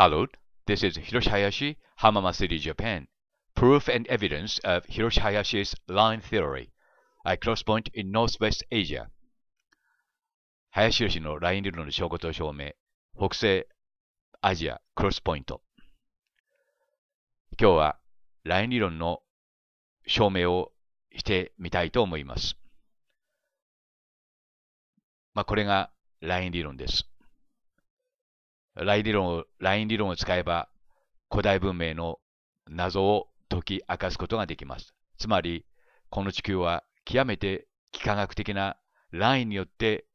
Hello, this is Hiroshi Hayashi, Hamama City, Japan. Proof and evidence of Hiroshi Hayashi's line theory. I cross point in Northwest Asia. 林義のライン理論の証拠と証明。北西アジアクロスポイント。今日はライン理論の証明をしてみたいと思います。まあ、これがライン理論です。ライン理論を、ライン理論を使えば、古代文明の謎を解き明かすことができます。つまり、この地球は極めて幾何学的なラインによって、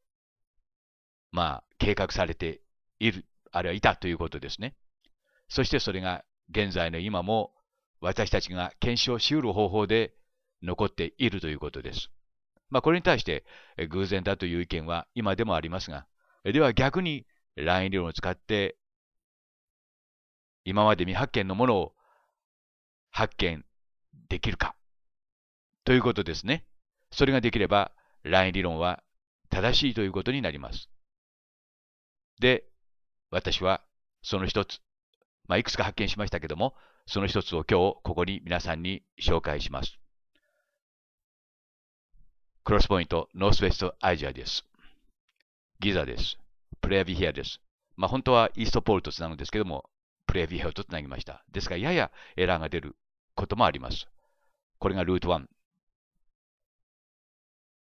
まあ、計画されている、あるいはいたということですね。そしてそれが現在の今も私たちが検証しうる方法で残っているということです。まあ、これに対して偶然だという意見は今でもありますが、では逆にライン理論を使って、今まで未発見のものを発見できるか。ということですね。それができれば、ライン理論は正しいということになります。で、私はその一つ、まあ、いくつか発見しましたけども、その一つを今日ここに皆さんに紹介します。クロスポイント、ノースウェストアジアです。ギザです。プレアビヘアです。まあ、本当はイーストポールとつなんですけども、プレアビヘアとつなぎました。ですが、ややエラーが出ることもあります。これがルート1。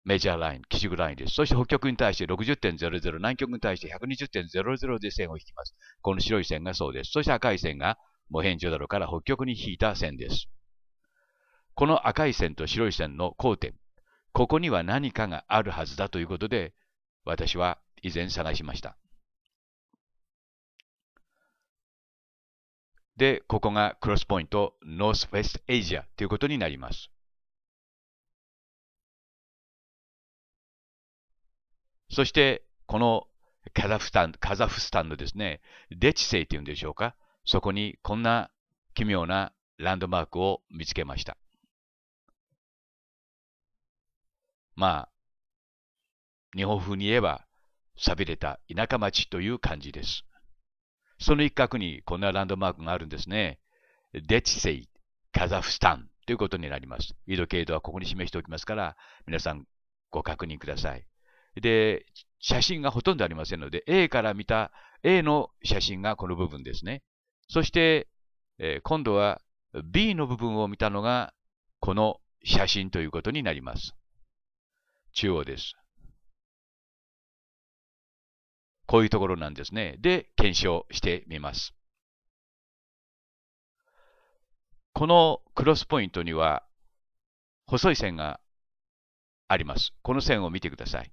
メジャーライン、基軸ラインです。そして北極に対して60.00、南極に対して120.00で線を引きます。この白い線がそうです。そして赤い線がもうンジだろうから北極に引いた線です。この赤い線と白い線の交点、ここには何かがあるはずだということで、私は以前探しました。で、ここがクロスポイント、ノースフェストエイジアということになります。そして、このカザフスタン、カザフスタンのですね、デチセイというんでしょうか。そこにこんな奇妙なランドマークを見つけました。まあ、日本風に言えば、寂れた田舎町という感じです。その一角にこんなランドマークがあるんですね。デチセイ、カザフスタンということになります。緯度経度はここに示しておきますから、皆さんご確認ください。で、写真がほとんどありませんので、A から見た A の写真がこの部分ですね。そして、えー、今度は B の部分を見たのが、この写真ということになります。中央です。こういうところなんですね。で、検証してみます。このクロスポイントには細い線があります。この線を見てください。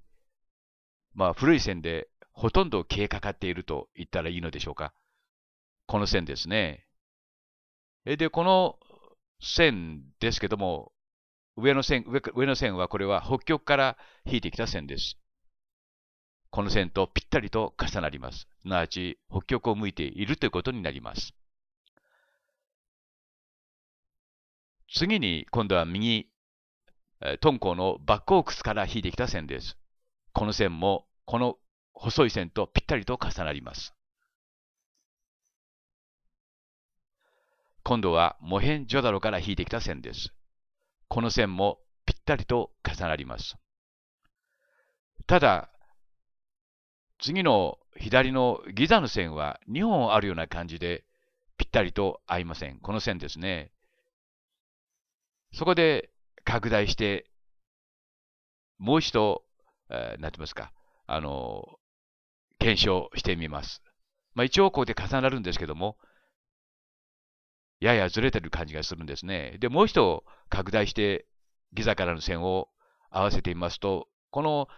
まあ、古い線でほとんど消えかかっていると言ったらいいのでしょうか。この線ですね。で、この線ですけども、上の線、上の線はこれは北極から引いてきた線です。この線とぴったりと重なります。すなわち北極を向いているということになります。次に今度は右、敦煌のバックオークスから引いてきた線です。この線もこの細い線とぴったりと重なります。今度はモヘンジョダロから引いてきた線です。この線もぴったりと重なります。ただ、次の左のギザの線は2本あるような感じでぴったりと合いません。この線ですね。そこで拡大して、もう一度、えー、なんて言いますか、あの、検証してみます。まあ、一応こうで重なるんですけども、ややずれてる感じがするんですね。で、もう一度拡大して、ギザからの線を合わせてみますと、この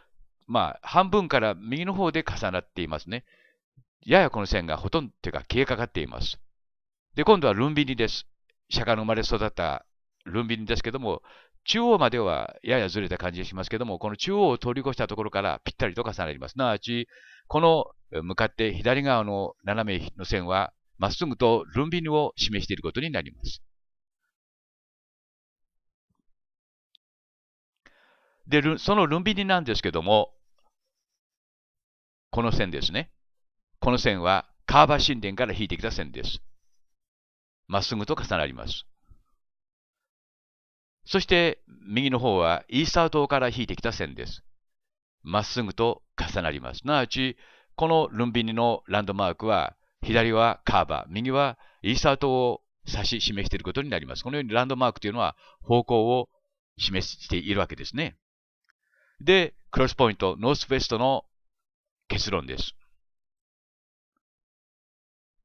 まあ、半分から右の方で重なっていますね。ややこの線がほとんど、とか消えかかっています。で、今度はルンビニです。釈迦の生まれ育ったルンビニですけども、中央まではややずれた感じがしますけども、この中央を通り越したところからぴったりと重なります。すなわち、この向かって左側の斜めの線は、まっすぐとルンビニを示していることになります。で、そのルンビニなんですけども、この線ですね。この線はカーバ神殿から引いてきた線です。まっすぐと重なります。そして右の方はイースター島から引いてきた線です。まっすぐと重なります。すなわち、このルンビニのランドマークは、左はカーバ、右はイースター島を指し示していることになります。このようにランドマークというのは方向を示しているわけですね。で、クロスポイント、ノースフェストの結論です。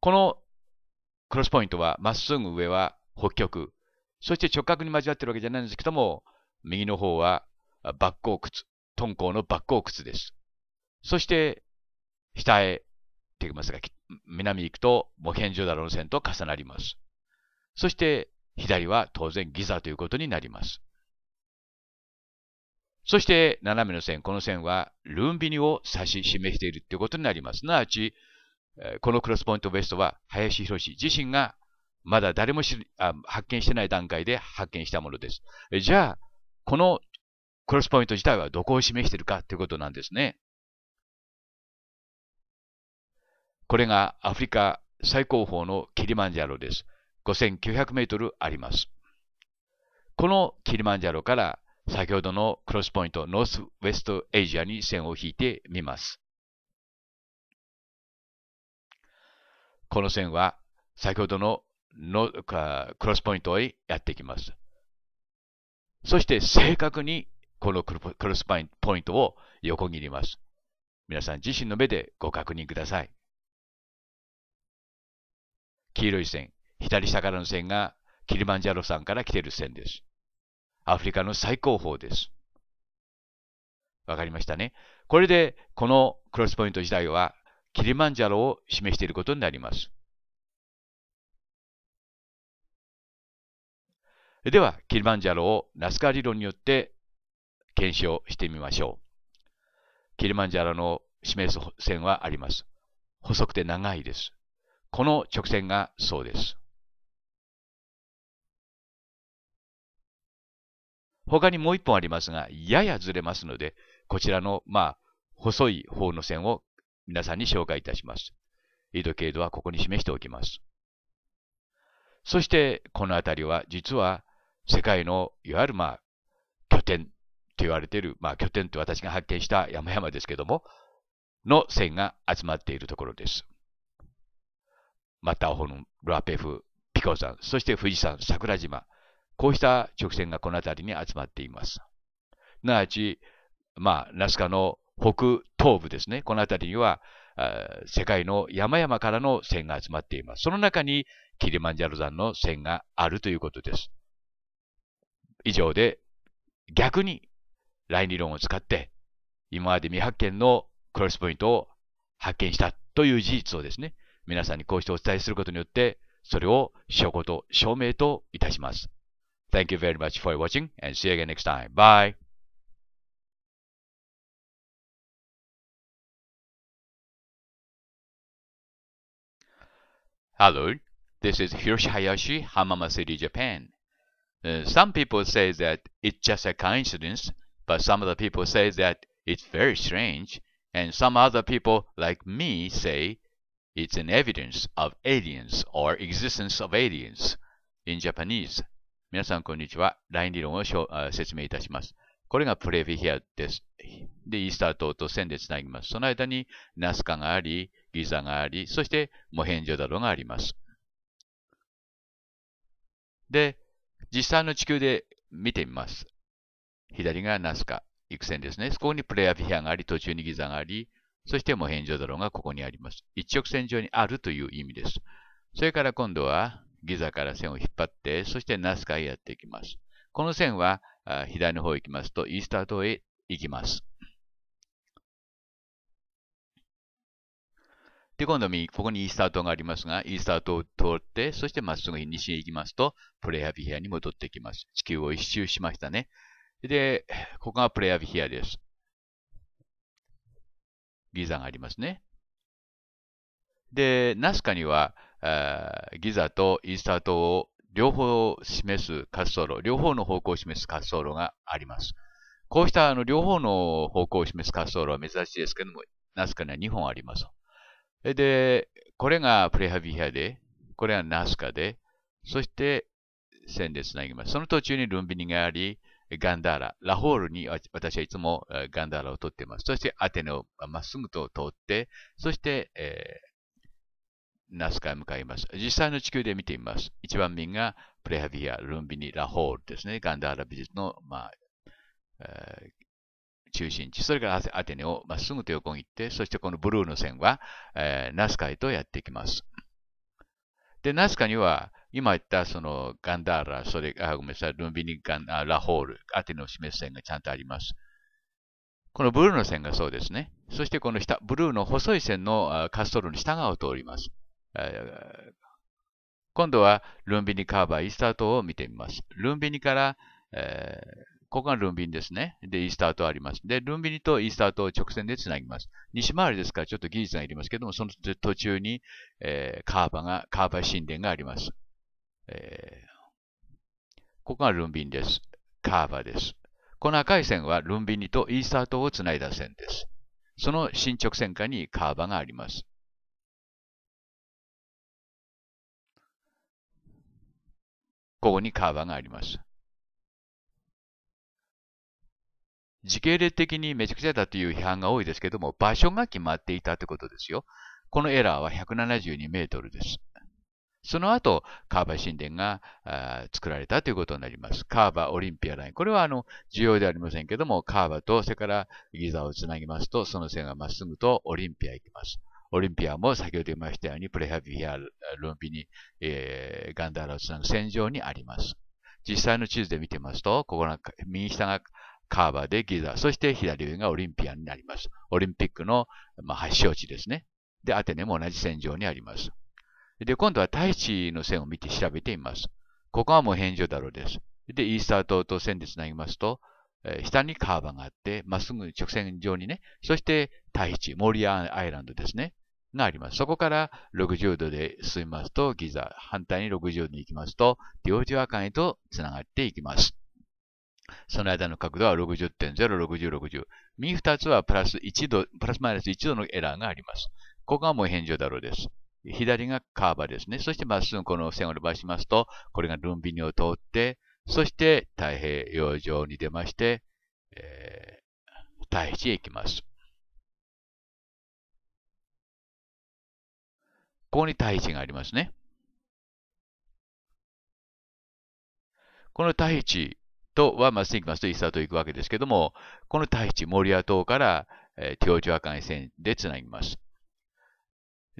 このクロスポイントは、まっすぐ上は北極、そして直角に交わってるわけじゃないんですけども、右の方はバックオ靴、クツ、のバックオ靴です。そして、下へ、って言いますが、南行くと、モヘンジョダロの線と重なります。そして、左は当然ギザということになります。そして斜めの線、この線はルンビニを指し示しているということになります。すなわち、このクロスポイントベストは林博士自身がまだ誰も発見してない段階で発見したものです。じゃあ、このクロスポイント自体はどこを示しているかということなんですね。これがアフリカ最高峰のキリマンジャロです。5900メートルあります。このキリマンジャロから先ほどのクロスポイント、ノースウェストエイジアに線を引いてみます。この線は先ほどののクロスポイントへやってきます。そして正確にこのクロスポイントを横切ります。皆さん自身の目でご確認ください。黄色い線、左下からの線がキリマンジャロさんから来ている線です。アフリカの最高峰です。わかりましたね。これで、このクロスポイント時代は、キリマンジャロを示していることになります。では、キリマンジャロをナスカ理論によって検証してみましょう。キリマンジャロの示す線はあります。細くて長いです。この直線がそうです。他にもう1本ありますが、ややずれますので、こちらの、まあ、細い方の線を皆さんに紹介いたします。緯度経度はここに示しておきます。そして、この辺りは実は世界のいわゆるまあ、拠点と言われている、まあ拠点と私が発見した山々ですけども、の線が集まっているところです。マターホン、ルアペフ、ピコ山、そして富士山、桜島、こうした直線がこの辺りに集まっています。すなわち、まあ、ナスカの北東部ですね。この辺りには、世界の山々からの線が集まっています。その中にキリマンジャロ山の線があるということです。以上で逆にライン理論を使って今まで未発見のクロスポイントを発見したという事実をですね、皆さんにこうしてお伝えすることによってそれを証拠と証明といたします。Thank you very much for watching and see you again next time. Bye. Hello, this is Hiroshi Hayashi, Hamama City, Japan. Uh, some people say that it's just a coincidence, but some other people say that it's very strange, and some other people like me say it's an evidence of aliens or existence of aliens in Japanese. 皆さん、こんにちは。ライン理論を説明いたします。これがプレフィヒアです。で、イースター島と線でつなぎます。その間にナスカがあり、ギザがあり、そしてモヘンジョダロがあります。で、実際の地球で見てみます。左がナスカ、幾線ですね。そこにプレアフィヒアがあり、途中にギザがあり、そしてモヘンジョダロがここにあります。一直線上にあるという意味です。それから今度は、ギザから線を引っ張って、そしてナスカへやっていきます。この線は左の方へ行きますと、イースター島へ行きます。で、今度右、ここにイースター島がありますが、イースター島を通って、そしてまっすぐ西へ行きますと、プレイアビヒアに戻ってきます。地球を一周しましたね。で、ここがプレイアビヒアです。ギザがありますね。で、ナスカには、ギザとイースター島を両方を示す滑走路、両方の方向を示す滑走路があります。こうしたあの両方の方向を示す滑走路は珍しいですけども、ナスカには2本あります。で、これがプレハビヒアで、これはナスカで、そして線でつなぎます。その途中にルンビニがあり、ガンダーラ、ラホールに私はいつもガンダーラを取っています。そしてアテネをまっすぐと通って、そして、えナスカへ向かいます。実際の地球で見てみます。一番右がプレハビア、ルンビニ、ラホールですね。ガンダーラ美術の、まあ、えー、中心地。それからアテネをまっすぐと横切って、そしてこのブルーの線は、えー、ナスカへとやってきます。で、ナスカには、今言ったそのガンダーラ、それあごめんなさい、ルンビニガンラホール、アテネを示す線がちゃんとあります。このブルーの線がそうですね。そしてこの下、ブルーの細い線のカストロの下側を通ります。今度はルンビニカーバー、イースター島を見てみます。ルンビニから、えー、ここがルンビニですね。で、イースター島あります。で、ルンビニとイースター島を直線でつなぎます。西回りですからちょっと技術がいりますけども、その途中に、えー、カーバが、カーバ神殿があります。えー、ここがルンビニです。カーバです。この赤い線はルンビニとイースター島をつないだ線です。その進捗線下にカーバがあります。ここに川があります。時系列的にめちゃくちゃだという批判が多いですけども、場所が決まっていたということですよ。このエラーは172メートルです。その後、カーバ神殿が作られたということになります。カーバオリンピアライン。これはあの重要ではありませんけども、カーバと、それからギザをつなぎますと、その線がまっすぐとオリンピア行きます。オリンピアも先ほど言いましたように、プレハビア、ルンピニ、えー、ガンダーラスのな線上にあります。実際の地図で見てますと、ここの右下がカーバーでギザ、そして左上がオリンピアになります。オリンピックの、まあ、発祥地ですね。で、アテネも同じ線上にあります。で、今度は大地の線を見て調べてみます。ここはもう返上だろうです。で、イースター島と線でつなぎますと、え下にカーバーがあって、まっすぐ直線上にね、そして大地、モリアアイランドですね。があります。そこから60度で進みますとギザ、反対に60度に行きますと領事和解へとつながっていきます。その間の角度は60.0、60、60。右2つはプラス1度、プラスマイナス1度のエラーがあります。ここがもう返上だろうです。左がカーバーですね。そしてまっすぐこの線を伸ばしますと、これがルンビニを通って、そして太平洋上に出まして、えー、太平地へ行きます。ここに対比がありますね。この対比とは、まあ、スティンマスとイースターと行くわけですけども、この対比モリア島から、えー、ティオジュア線でつなぎます。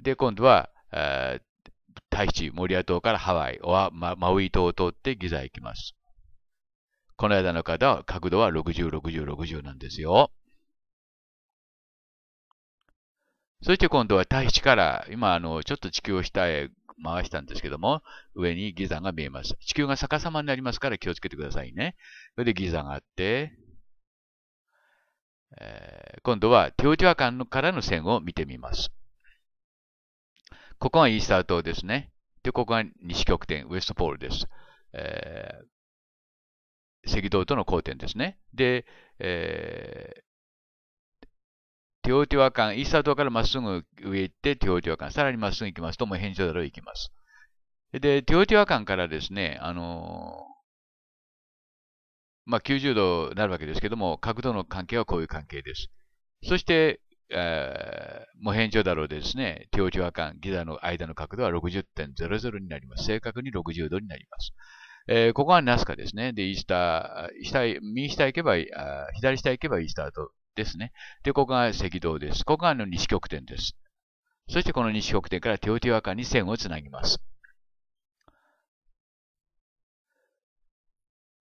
で、今度は、えー、対比モリア島からハワイ、ママウイ島を通ってギザ行きます。この間の角度は60、60、60なんですよ。そして今度は大地から、今、あの、ちょっと地球を下へ回したんですけども、上にギザが見えます。地球が逆さまになりますから気をつけてくださいね。それでギザがあって、えー、今度はテオティワカンからの線を見てみます。ここがイースター島ですね。で、ここが西極点、ウエストポールです。えー、赤道との交点ですね。で、えー、ティオティワカン、イースター島からまっすぐ上行って、ティオティワカン、さらにまっすぐ行きますと、もう返上だろ行きます。で、テオティワカンからですね、あのまあ、90度になるわけですけども、角度の関係はこういう関係です。そして、えー、もう変調だろですね、ティティワカンギザの間の角度は60.00になります。正確に60度になります。えー、ここはナスカですね。で、イースター、下、右下行けば、左下行けばイースターとですね。で、ここが赤道です。ここがあの西極点です。そしてこの西極点からテオティワカンに線をつなぎます。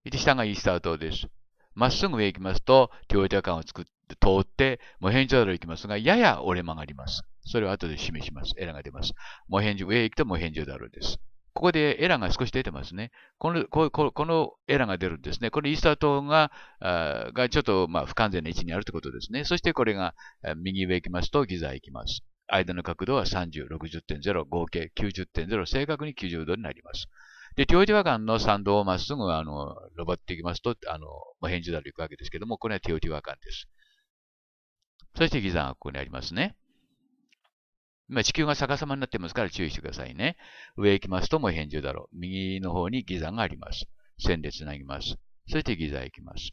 で、下がイースター島です。まっすぐ上行きますと、テオティワカンを作って、通って、モヘンジョダル行きますが、やや折れ曲がります。それを後で示します。エラが出ます。モヘンジ、上へ行くとモヘンジョダルです。ここでエラーが少し出てますね。このこのエラーが出るんですね。これイースター島があがちょっとまあ不完全な位置にあるということですね。そしてこれが右上行きますとギザ行きます。間の角度は30、60.0、合計90.0、正確に90度になります。で、ィワ和ンの参道をまっすぐ、あの、ロボット行きますと、あの、まあ、返事だと行くわけですけども、これはテ手ィワガンです。そして、ギザがここにありますね。今地球が逆さまになってますから注意してくださいね。上行きますともう返事だろう。右の方にギザがあります。線でつなぎます。そしてギザ行きます。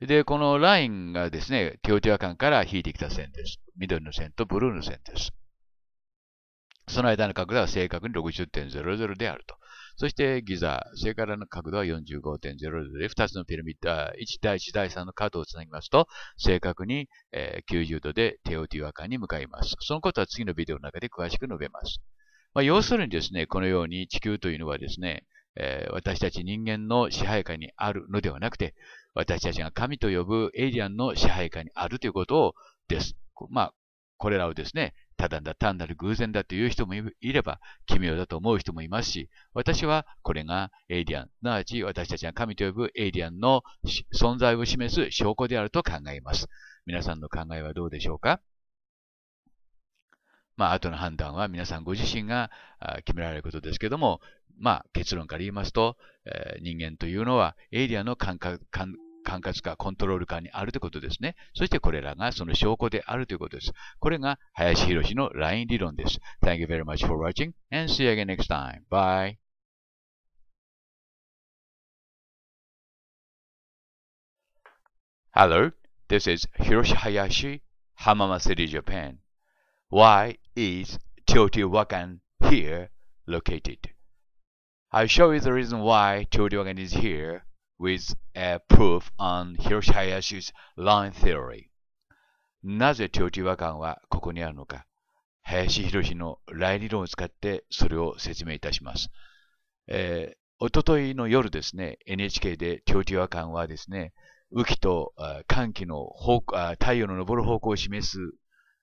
で、このラインがですね、テオティワ間から引いてきた線です。緑の線とブルーの線です。その間の角度は正確に60.00であると。そしてギザ、それからの角度は45.00で2つのピラミッド、1対1第3の角をつなぎますと、正確に、え90度でテオティワカに向かいます。そのことは次のビデオの中で詳しく述べます。まあ、要するにですね、このように地球というのはですね、えー、私たち人間の支配下にあるのではなくて、私たちが神と呼ぶエイリアンの支配下にあるということをです。まあ、これらをですね、ただだ単なる偶然だという人もいれば、奇妙だと思う人もいますし、私はこれがエイリアン、すなわち私たちが神と呼ぶエイリアンの存在を示す証拠であると考えます。皆さんの考えはどうでしょうかまあ、後の判断は皆さんご自身が決められることですけども、まあ、結論から言いますと、え人間というのはエイリアンの感覚、感管轄下、コントロール下にあるということですね。そしてこれらがその証拠であるということです。これが林博のライン理論です。Thank you very much for watching and see you again next time. Bye. Hello, this is Hiroshi Hayashi, Hamama City, Japan. Why is Teotihuacan here located? I'll show you the reason why Teotihuacan is here with a proof on Hiroshiashi's line theory なぜ長寿和感はここにあるのか林博のライ理論を使ってそれを説明いたします。えー、おとといの夜ですね、NHK で長寿和感はですね、雨季と寒気の方あ太陽の昇る方向を示す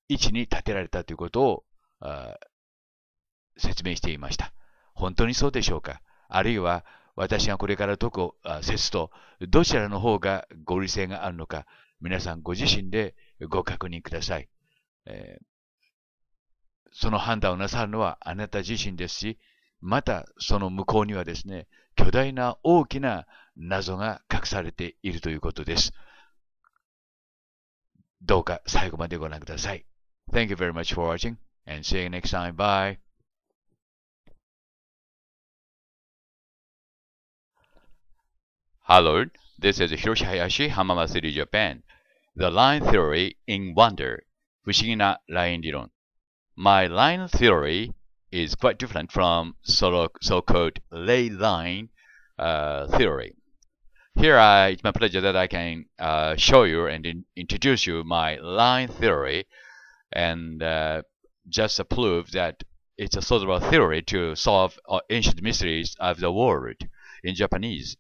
位置に立てられたということをあ説明していました。本当にそうでしょうかあるいは私がこれから解く説と、どちらの方が合理性があるのか、皆さんご自身でご確認ください。えー、その判断をなさるのはあなた自身ですし、またその向こうにはですね、巨大な大きな謎が隠されているということです。どうか最後までご覧ください。Thank you very much for watching and see you next time. Bye. Hello, this is Hiroshi Hayashi, Hamama City, Japan. The Line Theory in Wonder, Fushigina My line theory is quite different from so-called ley line uh, theory. Here, I, it's my pleasure that I can uh, show you and in, introduce you my line theory and uh, just prove that it's a sort of a theory to solve uh, ancient mysteries of the world in Japanese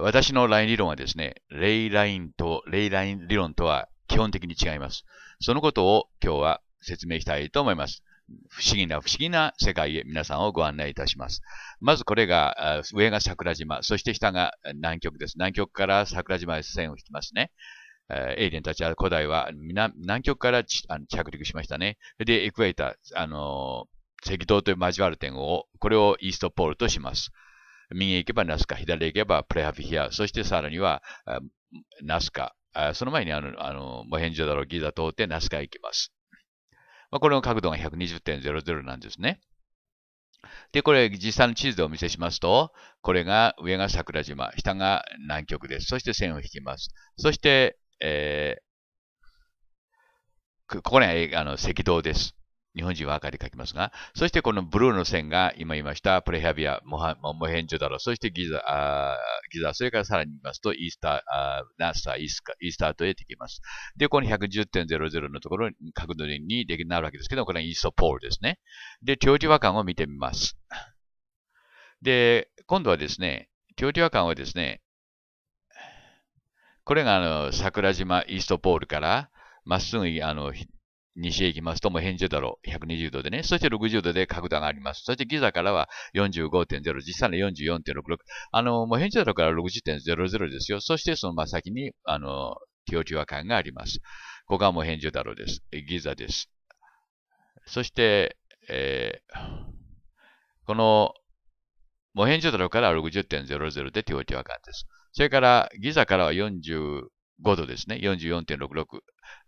私のライン理論はですね、レイラインと、レイライン理論とは基本的に違います。そのことを今日は説明したいと思います。不思議な不思議な世界へ皆さんをご案内いたします。まずこれが、上が桜島、そして下が南極です。南極から桜島へ線を引きますね。エイリアンたちは古代は南極から着陸しましたね。で、エクエイター、あの赤道という交わる点を、これをイーストポールとします。右へ行けばナスカ、左へ行けばプレハフィヒア、そしてさらにはナスカ、その前にあの、あの、モヘンジョダロ、ギザ通ってナスカへ行きます。まあ、これの角度が120.00なんですね。で、これ実際の地図でお見せしますと、これが上が桜島、下が南極です。そして線を引きます。そして、えー、ここね、あの赤道です。日本人は赤で書きますが、そしてこのブルーの線が今言いましたプレハビア、モハモヘンジョダロ、そしてギザあ、ギザ、それからさらに言いますと、イースター、あナッサー、イースカ、イースターと出てきます。で、この110.00のところに角度にできなるわけですけど、これはイーストポールですね。で、長寿和感を見てみます。で、今度はですね、長寿和感はですね、これがあの桜島イーストポールからまっすぐあの西へ行きますともうンジだろう。120度でね。そして60度で角度があります。そしてギザからは45.0、実際の44.66。あの、もう返事だろうから60.00ですよ。そしてその真先に、あの、ティオチュア感があります。ここはもうンジだろうです。ギザです。そして、えー、この、モヘンジョダロから60.00でティオティワカンです。それから、ギザからは45.0度ですね。44.66。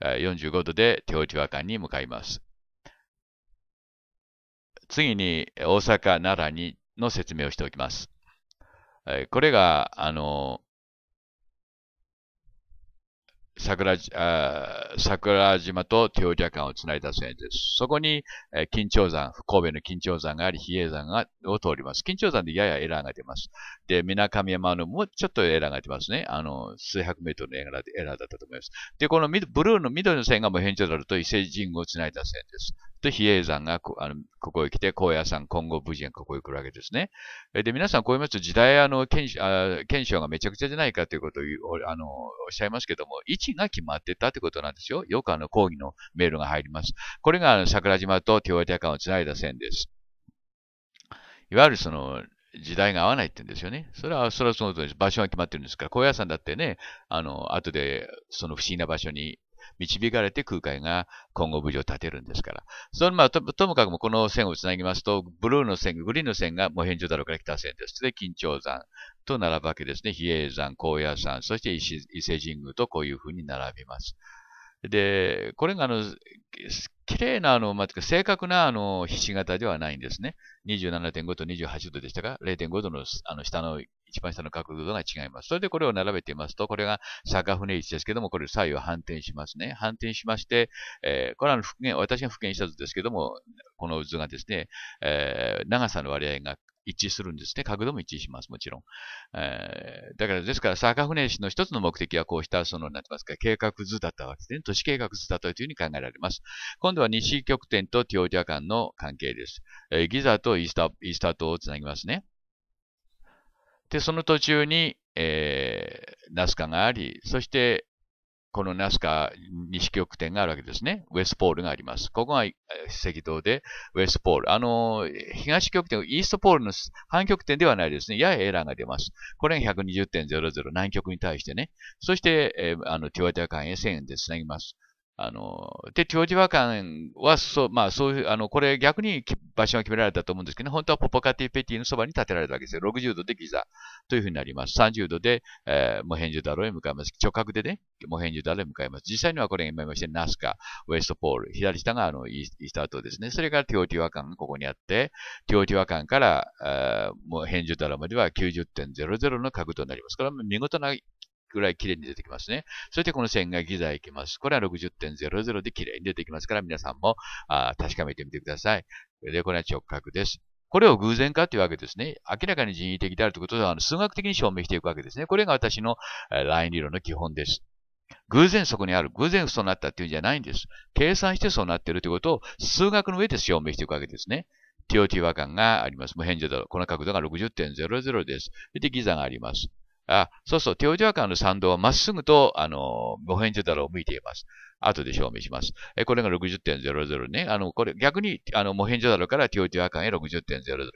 45度で手落ち和館に向かいます。次に大阪、奈良にの説明をしておきます。これが、あの、桜あ桜島と手織屋間をつないだ線です。そこに、えー、金長山、神戸の金長山があり、比叡山がを通ります。金長山でややエラーが出ます。で、水上山のもうちょっとエラーが出ますね。あの、数百メートルのエラーだったと思います。で、このブルーの緑の線がもう変調だると伊勢神宮をつないだ線です。で、比叡山がこあのここへ来て、高野山、今後、無事にここへ来るわけですね。で、皆さんこう言いますと、時代、あの、検あ検証がめちゃくちゃじゃないかということを、あの、おっしゃいますけども、位置が決まってたということなんですよ。よくあの、講義のメールが入ります。これがあの桜島とテオテア間をつないだ線です。いわゆるその、時代が合わないって言うんですよね。それは、それはその通りです。場所が決まってるんですから、高野山だってね、あの、後で、その不思議な場所に導かれて空海が今後無事を立てるんですから。そのまあと、ともかくもこの線をつなぎますと、ブルーの線、グリーンの線がもう変状だろうから来た線です。で、金張山と並ぶわけですね。比叡山、高野山、そして伊勢神宮とこういうふうに並びます。で、これがあの、綺麗なあの、まあ、正確なあの、ひし形ではないんですね。27.5と28度でしたが、0.5度のあの下の、一番下の角度が違います。それでこれを並べてみますと、これが坂船位置ですけども、これ左右反転しますね。反転しまして、えー、これはの復元、私が復元した図ですけども、この図がですね、えー、長さの割合が一致するんですね。角度も一致します、もちろん。えー、だから、ですから、坂ー市の一つの目的はこうした、その、なんて言いますか、計画図だったわけですね。都市計画図だというふうに考えられます。今度は西極点とティオジャ間の関係です。えー、ギザとイースター、イースター島をつなぎますね。で、その途中に、えー、ナスカがあり、そして、このナスカ西極点があるわけですね。ウェスポールがあります。ここが赤道で、ウェスポール。あの、東極点、イーストポールの反極点ではないですね。ややエラーが出ます。これが120.00、南極に対してね。そして、えー、あの、ティワテア間へ1000円でつなぎます。あの、で、長寿和感は、そう、まあ、そういう、あの、これ逆に場所が決められたと思うんですけど、ね、本当はポポカティペティのそばに建てられたわけですよ。60度でギザというふうになります。30度で、えー、モヘンジュダロへ向かいます。直角でね、モヘンジュダロへ向かいます。実際にはこれが今まして、ナスカ、ウエストポール、左下があの、イースター島ですね。それからティオティワカンがここにあって、ティオティワカンから、えー、モヘンジュダロまでは90.00の角度になります。これは見事なぐらい綺麗に出てきますね。そしてこの線がギザいきます。これは60.00で綺麗に出てきますから、皆さんもあ確かめてみてください。で、これは直角です。これを偶然かというわけですね。明らかに人為的であるということは、数学的に証明していくわけですね。これが私のライン理論の基本です。偶然そこにある。偶然そうなったっていうんじゃないんです。計算してそうなっているということを数学の上で証明していくわけですね。TOT 和感があります。無変状度。この角度が60.00です。で、ギザがあります。あ、そうそう、テオジワカの参道はまっすぐと、あの、モヘンジョダロを向いています。後で証明します。えこれが60.00ね。あの、これ逆に、あの、モヘンジョダロからティオティアカンへ60.00。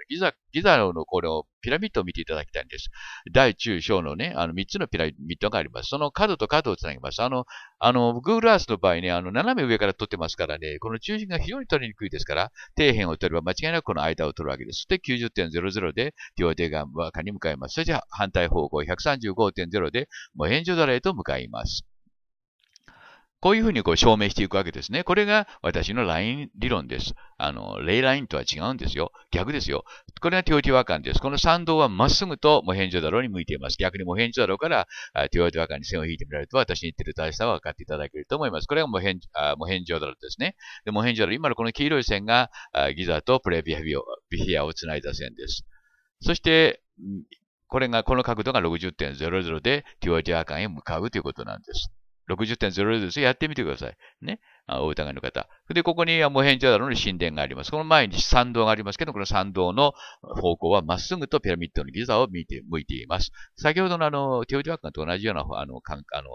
ギザ、ギザのこのピラミッドを見ていただきたいんです。大中小のね、あの、3つのピラミッドがあります。その角と角をつなぎます。あの、あの、Google Earth の場合ね、あの、斜め上から撮ってますからね、この中心が非常に取りにくいですから、底辺を取れば間違いなくこの間を取るわけです。で、90.00でティオティアカンに向かいます。それじゃ反対方向135.0でモヘンジョダロへと向かいます。こういうふうにこう証明していくわけですね。これが私のライン理論です。あの、レイラインとは違うんですよ。逆ですよ。これがテオティワカンです。この参道はまっすぐとモヘンジョダロに向いています。逆にモヘンジョダロからテオティワカンに線を引いてみられると私に言ってる大しさは分かっていただけると思います。これがモヘンあモヘンジョダロですね。でモヘンジョダロ、今のこの黄色い線がギザとプレビヒアをつないだ線です。そして、これが、この角度が60.00で、ティオティアカンへ向かうということなんです。60.0です。やってみてください。ね。お疑いの方。で、ここに無辺ダだのに神殿があります。この前に参道がありますけど、この参道の方向はまっすぐとピラミッドのギザを見て、向いています。先ほどのあの、テオティワッカンと同じようなあのかんあの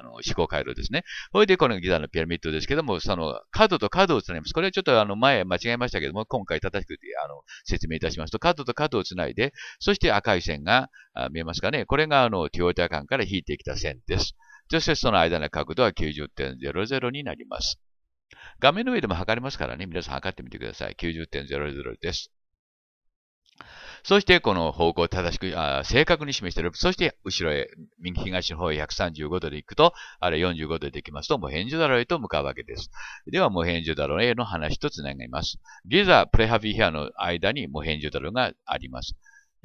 あの思考回路ですね。それでこのギザのピラミッドですけども、その角と角をつなぎます。これはちょっとあの前間違えましたけども、今回正しくあの説明いたしますと、角と角をつないで、そして赤い線が見えますかね。これがあの、テオティワッカンから引いてきた線です。そしてその間の角度は90.00になります。画面の上でも測れますからね、皆さん測ってみてください。90.00です。そして、この方向を正しく、あ正確に示している。そして、後ろへ、右東の方へ135度で行くと、あれ45度で行きますと、モヘン・ジだろうへと向かうわけです。では、モヘン・ジだろうへの話と繋がります。ギザ、プレハビヒアの間にモヘン・ジだろうがあります。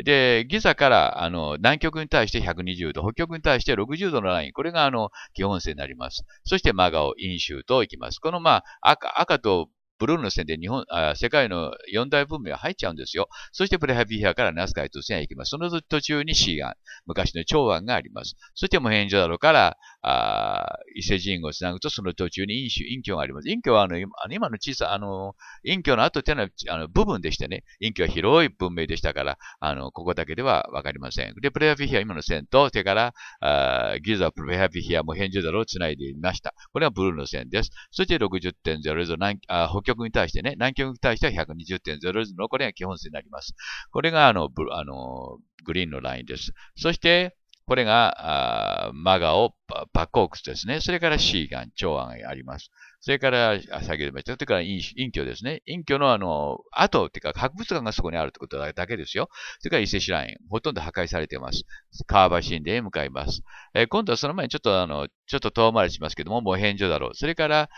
で、ギザから、あの、南極に対して120度、北極に対して60度のライン、これが、あの、基本線になります。そして、マガオ、インシューと行きます。この、まあ、赤、赤とブルーの線で日本あ、世界の四大文明が入っちゃうんですよ。そしてプレハビーヒアからナスカイト線へ行きます。その途中にシーアン、昔の長安があります。そしてモヘンジョダロからあ伊勢神宮をつなぐと、その途中に陰種、陰虚があります。陰虚はあの今の小さあの陰虚の後というのはあの部分でしてね、陰虚は広い文明でしたから、あのここだけではわかりません。で、プレアフィヒア、今の線と、それからあギザ・プレアフィヒアもューだろをつないでみました。これはブルーの線です。そして60.00南北極に対してね、南極に対しては120.00のこれが基本線になります。これがあのブあのグリーンのラインです。そして、これが、マガオ、バコークスですね。それからシーガン、長安があります。それから、先ほども言ったとから隠居ですね。隠居のあの、跡っていうか、博物館がそこにあるってことだけですよ。それから伊勢シライン、ほとんど破壊されています。川場神殿へ向かいます。えー、今度はその前にちょっとあの、ちょっと遠回りしますけども、もう返上だろう。それから、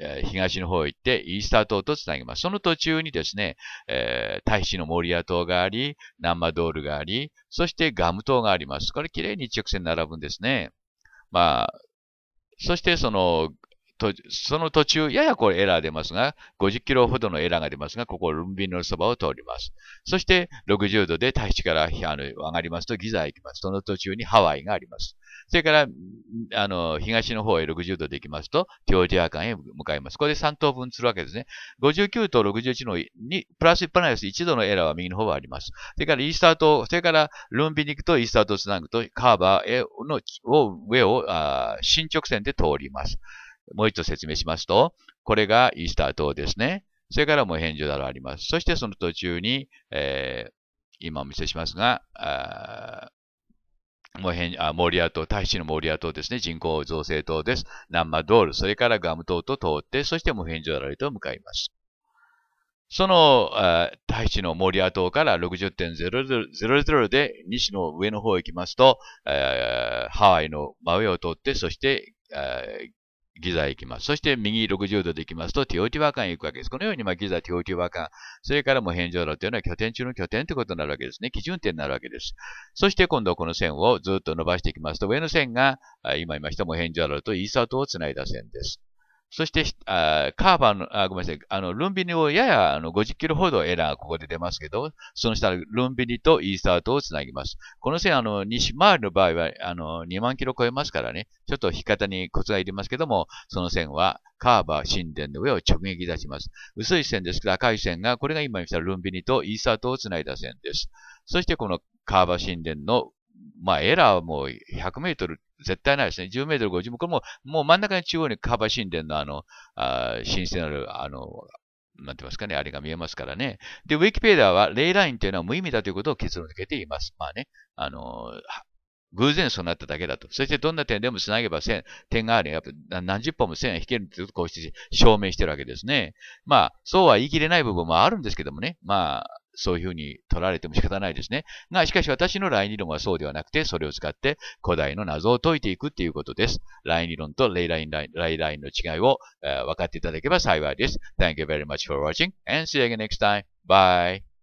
え東の方へ行って、イースター島とつなぎます。その途中にですね、えー、大使の森屋島があり、南マドールがあり、そしてガム島があります。これ綺麗に一直線並ぶんですね。まあ、そしてそのその途中、ややこれエラー出ますが、50キロほどのエラーが出ますが、ここ、ルンビンのそばを通ります。そして、60度で大地からあの上がりますと、ギザへ行きます。その途中にハワイがあります。それから、あの、東の方へ60度で行きますと、ジョージア間へ向かいます。これで3等分するわけですね。59と61のに、プラス1プラス1度のエラーは右の方はあります。それから、イースター島、それから、ルンビンに行くと、イースター島つなぐと、カーバーへの、を、上を、あ進直線で通ります。もう一度説明しますと、これがイースター島ですね。それからもう返事だろあります。そしてその途中に、えー、今お見せしますが、あモリア島、大使のモリア島ですね。人口造成島です。ナンマドール、それからガム島と通って、そしてモヘンジョダラへと向かいます。その、大使のモリア島から60.00で西の上の方へ行きますと、ハワイの真上を通って、そして、ギザ行きます。そして右60度で行きますと、ティオティワカンへ行くわけです。このように、まあ、ギザ、ティオティワカン、それからも返上路というのは拠点中の拠点ということになるわけですね。基準点になるわけです。そして今度この線をずっと伸ばしていきますと、上の線が、今言いましたも返上路とイーサートをつないだ線です。そして、あカーバーの、あごめんなさい、あの、ルンビニをややあの50キロほどエラー、ここで出ますけど、その下、ルンビニとイースタートをつなぎます。この線、あの、西回りの場合は、あの、2万キロ超えますからね、ちょっと引き方にコツがいりますけども、その線は、カーバー、神殿の上を直撃いたします。薄い線ですけど、赤い線が、これが今見たルンビニとイースタートをつないだ線です。そして、このカーバー神殿のまあ、エラーも100メートル絶対ないですね。10メートル50も、これも、もう真ん中に中央にカバー神殿のあの、あ神聖なる、あの、なんて言いますかね、あれが見えますからね。で、ウィキペディアは、レイラインというのは無意味だということを結論付けています。まあね、あの、偶然そうなっただけだと。そしてどんな点でも繋げば線、点があるやっぱ何十本も線が引けるということをこうして証明してるわけですね。まあ、そうは言い切れない部分もあるんですけどもね。まあ、そういうふうに取られても仕方ないですね。が、しかし私のライン理論はそうではなくて、それを使って古代の謎を解いていくっていうことです。ライン理論とレイライン、ライラインの違いを、えー、分かっていただければ幸いです。Thank you very much for watching and see you again next time. Bye.